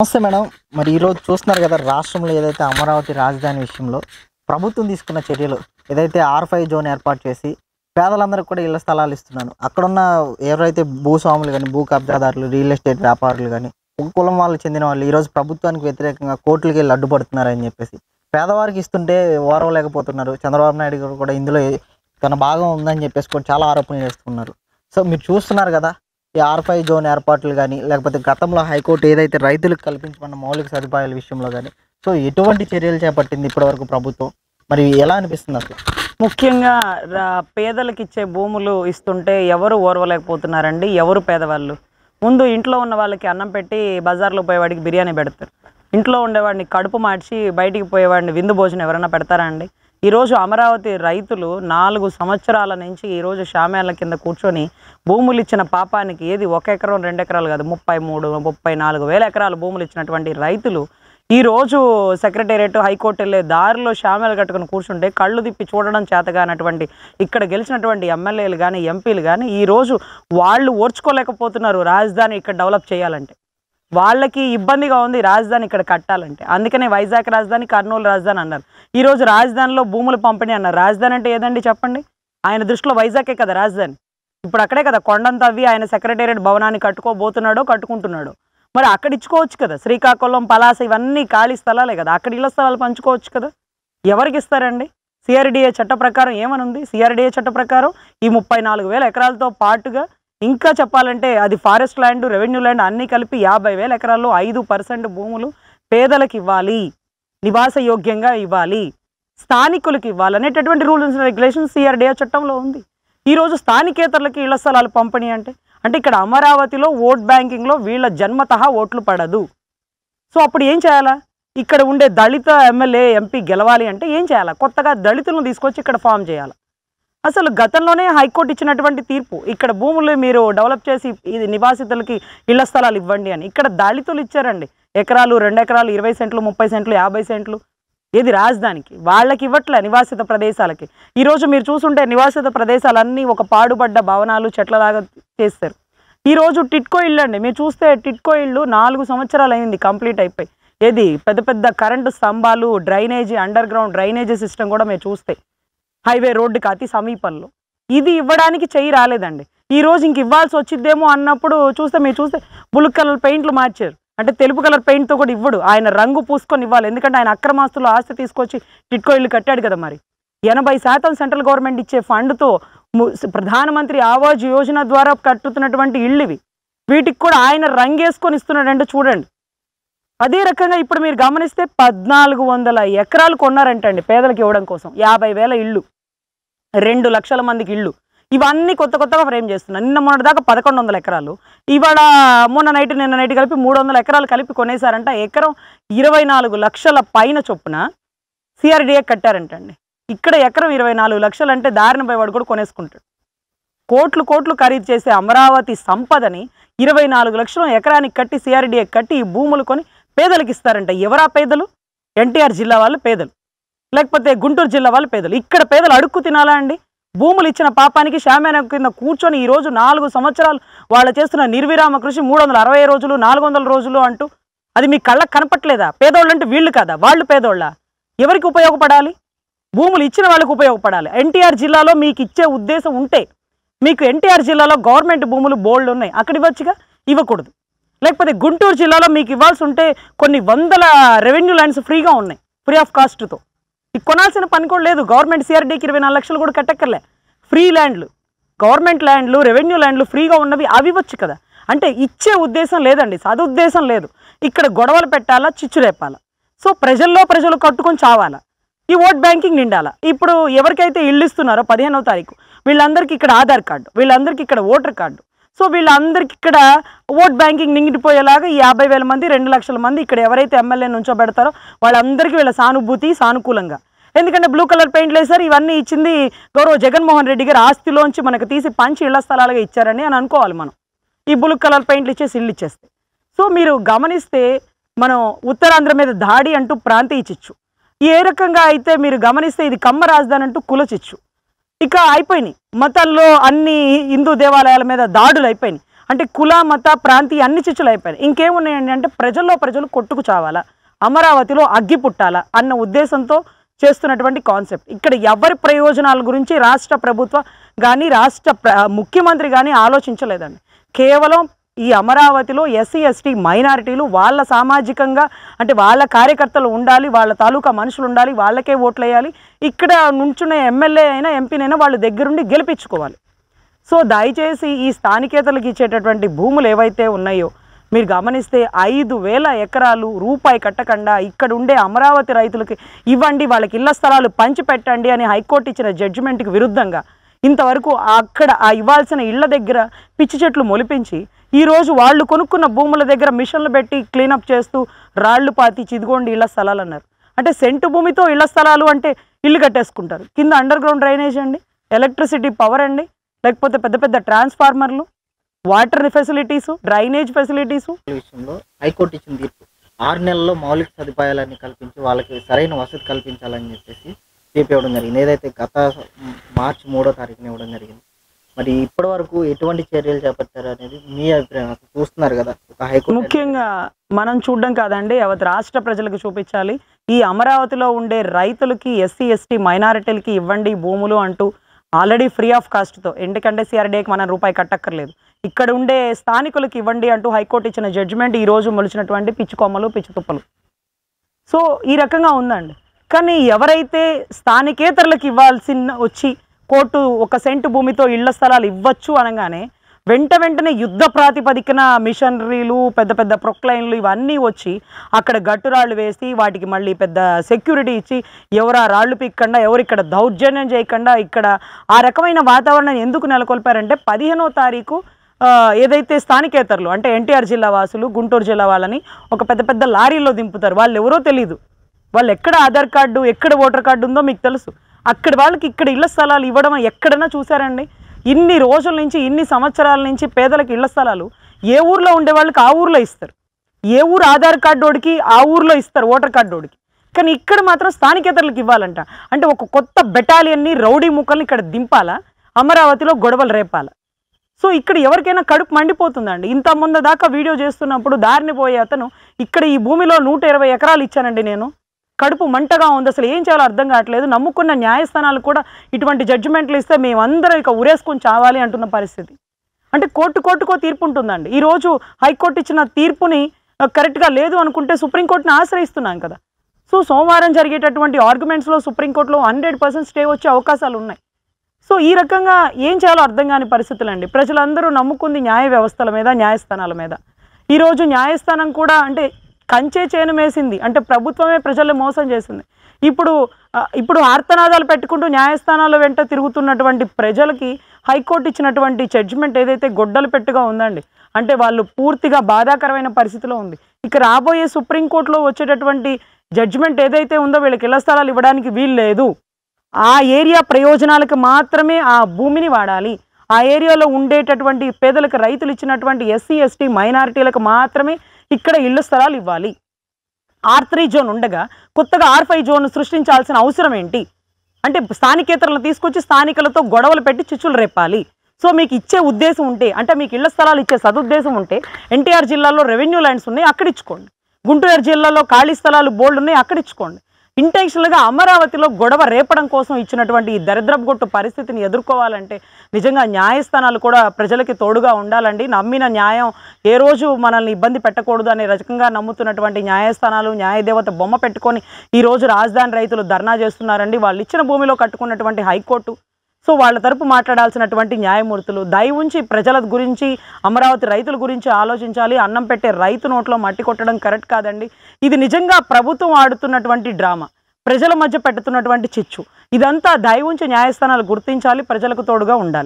నమస్తే మేడం మరి ఈరోజు చూస్తున్నారు కదా రాష్ట్రంలో ఏదైతే అమరావతి రాజధాని విషయంలో ప్రభుత్వం తీసుకున్న చర్యలు ఏదైతే ఆర్ ఫైవ్ జోన్ ఏర్పాటు చేసి పేదలందరికీ కూడా ఇళ్ల స్థలాలు ఇస్తున్నాను అక్కడున్న ఎవరైతే భూస్వాములు కానీ భూ కబ్జాదారులు రియల్ ఎస్టేట్ వ్యాపారులు కానీ ఒక కులం వాళ్ళు చెందిన వాళ్ళు ఈరోజు ప్రభుత్వానికి వ్యతిరేకంగా కోర్టులకి వెళ్ళి అడ్డుపడుతున్నారని చెప్పేసి పేదవారికి ఇస్తుంటే ఓరవలేకపోతున్నారు చంద్రబాబు నాయుడు గారు కూడా ఇందులో తన భాగం ఉందని చెప్పేసి కూడా చాలా ఆరోపణలు చేస్తున్నారు సో మీరు చూస్తున్నారు కదా ఈ ఆర్ఫై జోన్ ఏర్పాట్లు కానీ లేకపోతే గతంలో హైకోర్టు ఏదైతే రైతులకు కల్పించమన్న మౌలిక సదుపాయాల విషయంలో కానీ సో ఎటువంటి చర్యలు చేపట్టింది ఇప్పటివరకు ప్రభుత్వం మరి ఎలా అనిపిస్తుంది అసలు ముఖ్యంగా పేదలకు ఇచ్చే భూములు ఇస్తుంటే ఎవరు ఓర్వలేకపోతున్నారండి ఎవరు పేదవాళ్ళు ముందు ఇంట్లో ఉన్న వాళ్ళకి అన్నం పెట్టి బజార్లో పోయేవాడికి బిర్యానీ పెడతారు ఇంట్లో ఉండేవాడిని కడుపు మార్చి బయటికి పోయేవాడిని విందు భోజనం ఎవరైనా పెడతారా అండి ఈరోజు అమరావతి రైతులు నాలుగు సంవత్సరాల నుంచి ఈరోజు షామేళ్ల కింద కూర్చొని భూములు ఇచ్చిన పాపానికి ఏది ఒక ఎకరం రెండు ఎకరాలు కాదు ముప్పై మూడు ముప్పై నాలుగు వేల ఎకరాలు భూములు ఇచ్చినటువంటి రైతులు ఈరోజు సెక్రటేరియట్ హైకోర్టు వెళ్ళే దారిలో షామ్యాలు కట్టుకుని కూర్చుంటే కళ్ళు తిప్పి చూడడం చేతగానటువంటి ఇక్కడ గెలిచినటువంటి ఎమ్మెల్యేలు కానీ ఎంపీలు కానీ ఈరోజు వాళ్ళు ఓర్చుకోలేకపోతున్నారు రాజధాని ఇక్కడ డెవలప్ చేయాలంటే వాళ్ళకి ఇబ్బందిగా ఉంది రాజధాని ఇక్కడ కట్టాలంటే అందుకనే వైజాగ్ రాజధాని కర్నూలు రాజధాని అన్నారు ఈరోజు రాజధానిలో భూములు పంపిణీ అన్నారు రాజధాని అంటే ఏదండి చెప్పండి ఆయన దృష్టిలో వైజాగే కదా రాజధాని ఇప్పుడు అక్కడే కదా కొండం తవ్వి ఆయన సెక్రటేరియట్ భవనాన్ని కట్టుకోబోతున్నాడో కట్టుకుంటున్నాడో మరి అక్కడ ఇచ్చుకోవచ్చు కదా శ్రీకాకుళం పలాస ఇవన్నీ ఖాళీ స్థలాలే కదా అక్కడ ఇళ్ల స్థలాలు పంచుకోవచ్చు కదా ఎవరికి ఇస్తారండి సిఆర్డిఏ చట్ట ప్రకారం ఏమనుంది సిఆర్డిఏ చట్ట ప్రకారం ఈ ముప్పై నాలుగు వేల ఎకరాలతో పాటుగా ఇంకా చెప్పాలంటే అది ఫారెస్ట్ ల్యాండ్ రెవెన్యూ ల్యాండ్ అన్నీ కలిపి యాభై వేల ఎకరాల్లో ఐదు పర్సెంట్ భూములు పేదలకు ఇవ్వాలి నివాస యోగ్యంగా ఇవ్వాలి స్థానికులకు ఇవ్వాలి అనేటటువంటి రూల్స్ అండ్ రెగ్యులేషన్స్ సిఆర్డీఏ చట్టంలో ఉంది ఈరోజు స్థానికేతరులకి ఇళ్ల స్థలాలు పంపిణీ అంటే అంటే ఇక్కడ అమరావతిలో ఓట్ బ్యాంకింగ్లో వీళ్ళ జన్మతహా ఓట్లు పడదు సో అప్పుడు ఏం చేయాలా ఇక్కడ ఉండే దళిత ఎమ్మెల్యే ఎంపీ గెలవాలి అంటే ఏం చేయాలా కొత్తగా దళితులను తీసుకొచ్చి ఇక్కడ ఫామ్ చేయాలి అసలు గతంలోనే హైకోర్టు ఇచ్చినటువంటి తీర్పు ఇక్కడ భూములు మీరు డెవలప్ చేసి ఇది నివాసితులకి ఇళ్ల స్థలాలు ఇవ్వండి అని ఇక్కడ దళితులు ఇచ్చారండి ఎకరాలు రెండు ఎకరాలు ఇరవై సెంట్లు ముప్పై సెంట్లు యాభై సెంట్లు ఇది రాజధానికి వాళ్ళకి ఇవ్వట్లే నివాసిత ప్రదేశాలకి ఈరోజు మీరు చూసుంటే నివాసిత ప్రదేశాలన్నీ ఒక పాడుబడ్డ భవనాలు చెట్లలాగా చేస్తారు ఈరోజు టిట్కో ఇళ్ళు అండి మీరు చూస్తే టిట్కో ఇళ్ళు నాలుగు సంవత్సరాలు అయింది కంప్లీట్ అయిపోయి ఏది పెద్ద పెద్ద కరెంటు స్తంభాలు drainage underground drainage system కూడా మీరు చూస్తే హైవే రోడ్డుకి అతి సమీపంలో ఇది ఇవ్వడానికి చెయ్యి రాలేదండి ఈరోజు ఇంక ఇవ్వాల్సి వచ్చిద్దేమో అన్నప్పుడు చూస్తే మీరు చూస్తే బ్లూ కలర్ పెయింట్లు మార్చారు అంటే తెలుపు కలర్ పెయింట్తో కూడా ఇవ్వడు ఆయన రంగు పూసుకొని ఇవ్వాలి ఎందుకంటే ఆయన అక్రమాస్తులు ఆస్తి తీసుకొచ్చి టిట్కో ఇల్లు కట్టాడు కదా మరి ఎనభై శాతం సెంట్రల్ గవర్నమెంట్ ఇచ్చే ఫండ్తో ప్రధానమంత్రి ఆవాజ్ యోజన ద్వారా కట్టుతున్నటువంటి ఇళ్ళు ఇవి వీటికి కూడా ఆయన రంగేసుకొని ఇస్తున్నాడంటే చూడండి అదే రకంగా ఇప్పుడు మీరు గమనిస్తే పద్నాలుగు వందల ఎకరాలు కొన్నారంటండి పేదలకు ఇవ్వడం కోసం యాభై వేల ఇళ్ళు రెండు లక్షల మందికి ఇళ్ళు ఇవన్నీ కొత్త కొత్తగా ఫ్రేమ్ చేస్తున్నాను నిన్న మొన్న దాకా పదకొండు వందల ఎకరాలు ఇవాళ మొన్న నైట్ నిన్న నైట్ కలిపి మూడు వందల ఎకరాలు కలిపి కొనేశారంట ఎకరం ఇరవై నాలుగు లక్షల పైన చొప్పున సిఆర్డిఏ కట్టారంటండి ఇక్కడ ఎకరం ఇరవై నాలుగు లక్షలు అంటే దారిన పైవాడు కూడా కొనేసుకుంటాడు కోట్లు కోట్లు ఖరీదు చేసే అమరావతి సంపదని ఇరవై నాలుగు లక్షలు ఎకరానికి కట్టి సిఆర్డిఏ కట్టి ఈ భూములు కొని పేదలకు ఇస్తారంట ఎవరా పేదలు ఎన్టీఆర్ జిల్లా వాళ్ళు పేదలు లేకపోతే గుంటూరు జిల్లా వాళ్ళు పేదలు ఇక్కడ పేదలు అడుక్కు తినాలా అండి భూములు ఇచ్చిన పాపానికి శామ్యాన కింద కూర్చొని ఈరోజు నాలుగు సంవత్సరాలు వాళ్ళు చేస్తున్న నిర్విరామ కృషి మూడు వందల అరవై రోజులు నాలుగు వందల రోజులు అంటూ అది మీ కళ్ళకు కనపట్లేదా పేదోళ్ళు అంటే వీళ్ళు కాదా వాళ్ళు పేదోళ్ళ ఎవరికి ఉపయోగపడాలి భూములు ఇచ్చిన వాళ్ళకి ఉపయోగపడాలి ఎన్టీఆర్ జిల్లాలో మీకు ఇచ్చే ఉద్దేశం ఉంటే మీకు ఎన్టీఆర్ జిల్లాలో గవర్నమెంట్ భూములు బోల్డ్ ఉన్నాయి అక్కడ ఇవ్వచ్చుగా ఇవ్వకూడదు లేకపోతే గుంటూరు జిల్లాలో మీకు ఇవ్వాల్సి ఉంటే కొన్ని వందల రెవెన్యూ ల్యాండ్స్ ఫ్రీగా ఉన్నాయి ఫ్రీ ఆఫ్ కాస్ట్తో ఇది కొనాల్సిన పని కూడా లేదు గవర్నమెంట్ సిఆర్డీకి ఇరవై నాలుగు లక్షలు కూడా కట్టక్కర్లే ఫ్రీ ల్యాండ్లు గవర్నమెంట్ ల్యాండ్లు రెవెన్యూ ల్యాండ్లు ఫ్రీగా ఉన్నవి అవి ఇవ్వచ్చు కదా అంటే ఇచ్చే ఉద్దేశం లేదండి సదుద్దేశం లేదు ఇక్కడ గొడవలు పెట్టాలా చిచ్చులేపాలా సో ప్రజల్లో ప్రజలు కట్టుకొని చావాలా ఈ ఓట్ బ్యాంకింగ్ నిండాలా ఇప్పుడు ఎవరికైతే ఇల్లు ఇస్తున్నారో పదిహేనవ తారీఖు వీళ్ళందరికీ ఇక్కడ ఆధార్ కార్డు వీళ్ళందరికీ ఇక్కడ ఓటర్ కార్డు సో వీళ్ళందరికీ ఇక్కడ ఓట్ బ్యాంకింగ్ నింగిటిపోయేలాగా ఈ యాభై వేల మంది రెండు లక్షల మంది ఇక్కడ ఎవరైతే ఎమ్మెల్యే నుంచో పెడతారో వాళ్ళందరికీ వీళ్ళ సానుభూతి సానుకూలంగా ఎందుకంటే బ్లూ కలర్ పెయింట్లు వేశారు ఇవన్నీ ఇచ్చింది గౌరవ జగన్మోహన్ రెడ్డి గారు ఆస్తిలోంచి మనకు తీసి పంచి ఇళ్ల స్థలాలుగా ఇచ్చారని అని అనుకోవాలి మనం ఈ బ్లూ కలర్ పెయింట్లు ఇచ్చేసి ఇల్లు ఇచ్చేస్తే సో మీరు గమనిస్తే మనం ఉత్తరాంధ్ర మీద దాడి అంటూ ప్రాంతీయ చిచ్చు ఏ రకంగా అయితే మీరు గమనిస్తే ఇది కమ్మ రాజధాని అంటూ కులచిచ్చు ఇక అయిపోయినాయి మతంలో అన్ని హిందూ దేవాలయాల మీద దాడులు అయిపోయినాయి అంటే కుల మత ప్రాంతీయ అన్ని చిచ్చులు అయిపోయినాయి ఇంకేమున్నాయండి అంటే ప్రజల్లో ప్రజలు కొట్టుకు చావాలా అమరావతిలో అగ్గి పుట్టాలా అన్న ఉద్దేశంతో చేస్తున్నటువంటి కాన్సెప్ట్ ఇక్కడ ఎవరి ప్రయోజనాల గురించి రాష్ట్ర ప్రభుత్వ కానీ రాష్ట్ర ముఖ్యమంత్రి కానీ ఆలోచించలేదండి కేవలం ఈ అమరావతిలో ఎస్సీ ఎస్టీ మైనారిటీలు వాళ్ళ సామాజికంగా అంటే వాళ్ళ కార్యకర్తలు ఉండాలి వాళ్ళ తాలూకా మనుషులు ఉండాలి వాళ్ళకే ఓట్లు వేయాలి ఇక్కడ నుంచున్న ఎమ్మెల్యే అయినా ఎంపీనైనా వాళ్ళు దగ్గరుండి గెలిపించుకోవాలి సో దయచేసి ఈ స్థానికేతలకు ఇచ్చేటటువంటి భూములు ఏవైతే ఉన్నాయో మీరు గమనిస్తే ఐదు వేల ఎకరాలు రూపాయి కట్టకుండా ఇక్కడ ఉండే అమరావతి రైతులకి ఇవ్వండి వాళ్ళకి ఇళ్ల స్థలాలు పంచిపెట్టండి అని హైకోర్టు ఇచ్చిన జడ్జిమెంట్కి విరుద్ధంగా ఇంతవరకు అక్కడ ఆ ఇవ్వాల్సిన ఇళ్ల దగ్గర పిచ్చి చెట్లు మొలిపించి ఈరోజు వాళ్ళు కొనుక్కున్న భూముల దగ్గర మిషన్లు పెట్టి క్లీనప్ చేస్తూ రాళ్లు పాతి చిదిగోండి ఇళ్ల స్థలాలు అన్నారు అంటే సెంటు భూమితో ఇళ్ల స్థలాలు అంటే ఇల్లు కట్టేసుకుంటారు కింద అండర్ గ్రౌండ్ డ్రైనేజ్ అండి ఎలక్ట్రిసిటీ పవర్ అండి లేకపోతే పెద్ద పెద్ద ట్రాన్స్ఫార్మర్లు వాటర్ ఫెసిలిటీస్ డ్రైనేజ్ ఫెసిలిటీస్ విషయంలో హైకోర్టు ఇచ్చిన తీర్పు ఆరు నెలల్లో మౌలిక సదుపాయాలన్నీ కల్పించి వాళ్ళకి సరైన వసతి కల్పించాలని చెప్పేసి తీర్పు ఇవ్వడం జరిగింది ఏదైతే గత మార్చి మూడో తారీఖున ఇవ్వడం జరిగింది మరి ఇప్పటి వరకు ఎటువంటి చర్యలు చేపట్టారు అనేది మీ అభిప్రాయం చూస్తున్నారు కదా ముఖ్యంగా మనం చూడడం కాదండి అవత్ రాష్ట్ర ప్రజలకు చూపించాలి ఈ అమరావతిలో ఉండే రైతులకి ఎస్సీ ఎస్టీ మైనారిటీలకి ఇవ్వండి భూములు అంటూ ఆల్రెడీ ఫ్రీ ఆఫ్ కాస్ట్తో ఎందుకంటే సిఆర్డీఏకి మనం రూపాయి కట్టక్కర్లేదు ఇక్కడ ఉండే స్థానికులకు ఇవ్వండి అంటూ హైకోర్టు ఇచ్చిన జడ్జిమెంట్ ఈరోజు మొలిచినటువంటి పిచ్చుకొమ్మలు పిచ్చుతుప్పలు సో ఈ రకంగా ఉందండి కానీ ఎవరైతే స్థానికేతరులకు ఇవ్వాల్సిన వచ్చి కోర్టు ఒక సెంటు భూమితో ఇళ్ల స్థలాలు ఇవ్వచ్చు అనగానే వెంట వెంటనే యుద్ధ ప్రాతిపదికన మిషనరీలు పెద్ద పెద్ద ప్రొక్లైన్లు ఇవన్నీ వచ్చి అక్కడ గట్టురాళ్ళు వేసి వాటికి మళ్ళీ పెద్ద సెక్యూరిటీ ఇచ్చి ఎవరా రాళ్ళు పిక్కకుండా ఎవరు ఇక్కడ దౌర్జన్యం చేయకుండా ఇక్కడ ఆ రకమైన వాతావరణం ఎందుకు నెలకొల్పారంటే పదిహేనో తారీఖు ఏదైతే స్థానికేతరులు అంటే ఎన్టీఆర్ జిల్లా వాసులు గుంటూరు జిల్లా వాళ్ళని ఒక పెద్ద పెద్ద లారీలో దింపుతారు వాళ్ళు ఎవరో తెలియదు వాళ్ళు ఎక్కడ ఆధార్ కార్డు ఎక్కడ ఓటర్ కార్డు ఉందో మీకు తెలుసు అక్కడ వాళ్ళకి ఇక్కడ ఇళ్ల స్థలాలు ఇవ్వడం ఎక్కడైనా చూసారండి ఇన్ని రోజుల నుంచి ఇన్ని సంవత్సరాల నుంచి పేదలకు ఇళ్ల స్థలాలు ఏ ఊర్లో ఉండే వాళ్ళకి ఆ ఊర్లో ఇస్తారు ఏ ఊరు ఆధార్ కార్డోడికి ఆ ఊర్లో ఇస్తారు ఓటర్ కార్డోడికి కానీ ఇక్కడ మాత్రం స్థానికేతరులకు ఇవ్వాలంట అంటే ఒక కొత్త బెటాలియన్ని రౌడీ ముక్కల్ని ఇక్కడ దింపాలా అమరావతిలో గొడవలు రేపాలా సో ఇక్కడ ఎవరికైనా కడుపు మండిపోతుందండి ఇంత ముందు దాకా వీడియో చేస్తున్నప్పుడు దారిని పోయే అతను ఇక్కడ ఈ భూమిలో నూట ఇరవై ఎకరాలు ఇచ్చానండి నేను కడుపు మంటగా ఉంది అసలు ఏం చేయాలో అర్థం కావట్లేదు నమ్ముకున్న న్యాయస్థానాలు కూడా ఇటువంటి జడ్జిమెంట్లు ఇస్తే మేమందరం ఇక ఉరేసుకొని చావాలి అంటున్న పరిస్థితి అంటే కోర్టు కోర్టుకో తీర్పు ఉంటుందండి ఈరోజు హైకోర్టు ఇచ్చిన తీర్పుని కరెక్ట్గా లేదు అనుకుంటే సుప్రీంకోర్టుని ఆశ్రయిస్తున్నాం కదా సో సోమవారం జరిగేటటువంటి ఆర్గ్యుమెంట్స్లో సుప్రీంకోర్టులో హండ్రెడ్ పర్సెంట్ స్టే వచ్చే అవకాశాలు ఉన్నాయి సో ఈ రకంగా ఏం చేయాలో అర్థం కాని పరిస్థితులు అండి ప్రజలందరూ నమ్ముకుంది న్యాయ వ్యవస్థల మీద న్యాయస్థానాల మీద ఈరోజు న్యాయస్థానం కూడా అంటే కంచే చేను వేసింది అంటే ప్రభుత్వమే ప్రజల్ని మోసం చేసింది ఇప్పుడు ఇప్పుడు ఆర్తనాదాలు పెట్టుకుంటూ న్యాయస్థానాల వెంట తిరుగుతున్నటువంటి ప్రజలకి హైకోర్టు ఇచ్చినటువంటి జడ్జిమెంట్ ఏదైతే గొడ్డలు పెట్టుగా ఉందండి అంటే వాళ్ళు పూర్తిగా బాధాకరమైన పరిస్థితిలో ఉంది ఇక రాబోయే సుప్రీంకోర్టులో వచ్చేటటువంటి జడ్జిమెంట్ ఏదైతే ఉందో వీళ్ళకి ఇళ్ల స్థలాలు ఇవ్వడానికి వీలు లేదు ఆ ఏరియా ప్రయోజనాలకు మాత్రమే ఆ భూమిని వాడాలి ఆ ఏరియాలో ఉండేటటువంటి పేదలకు రైతులు ఇచ్చినటువంటి ఎస్సీ ఎస్టీ మైనారిటీలకు మాత్రమే ఇక్కడ ఇళ్ళు స్థలాలు ఇవ్వాలి ఆర్ త్రీ జోన్ ఉండగా కొత్తగా ఆర్ ఫైవ్ జోన్ సృష్టించాల్సిన అవసరం ఏంటి అంటే స్థానికేతరులను తీసుకొచ్చి స్థానికులతో గొడవలు పెట్టి చిచ్చులు రేపాలి సో మీకు ఇచ్చే ఉద్దేశం ఉంటే అంటే మీకు ఇళ్ల స్థలాలు ఇచ్చే సదుద్దేశం ఉంటే ఎన్టీఆర్ జిల్లాలో రెవెన్యూ ల్యాండ్స్ ఉన్నాయి అక్కడ ఇచ్చుకోండి గుంటూరు జిల్లాలో ఖాళీ స్థలాలు బోర్డు ఉన్నాయి అక్కడ ఇచ్చుకోండి ఇంటెన్షనల్గా అమరావతిలో గొడవ రేపడం కోసం ఇచ్చినటువంటి ఈ దరిద్రపుగొట్టు పరిస్థితిని ఎదుర్కోవాలంటే నిజంగా న్యాయస్థానాలు కూడా ప్రజలకి తోడుగా ఉండాలండి నమ్మిన న్యాయం ఏ రోజు మనల్ని ఇబ్బంది పెట్టకూడదు అనే రకంగా నమ్ముతున్నటువంటి న్యాయస్థానాలు న్యాయదేవత బొమ్మ పెట్టుకొని ఈరోజు రాజధాని రైతులు ధర్నా చేస్తున్నారండి వాళ్ళు ఇచ్చిన భూమిలో కట్టుకున్నటువంటి హైకోర్టు సో వాళ్ళ తరపు మాట్లాడాల్సినటువంటి న్యాయమూర్తులు దయవుంచి ప్రజల గురించి అమరావతి రైతుల గురించి ఆలోచించాలి అన్నం పెట్టే రైతు నోట్లో మట్టి కొట్టడం కరెక్ట్ కాదండి ఇది నిజంగా ప్రభుత్వం ఆడుతున్నటువంటి డ్రామా ప్రజల మధ్య పెడుతున్నటువంటి చిచ్చు ఇదంతా దయవుంచి ఉంచి న్యాయస్థానాలు గుర్తించాలి ప్రజలకు తోడుగా ఉండాలి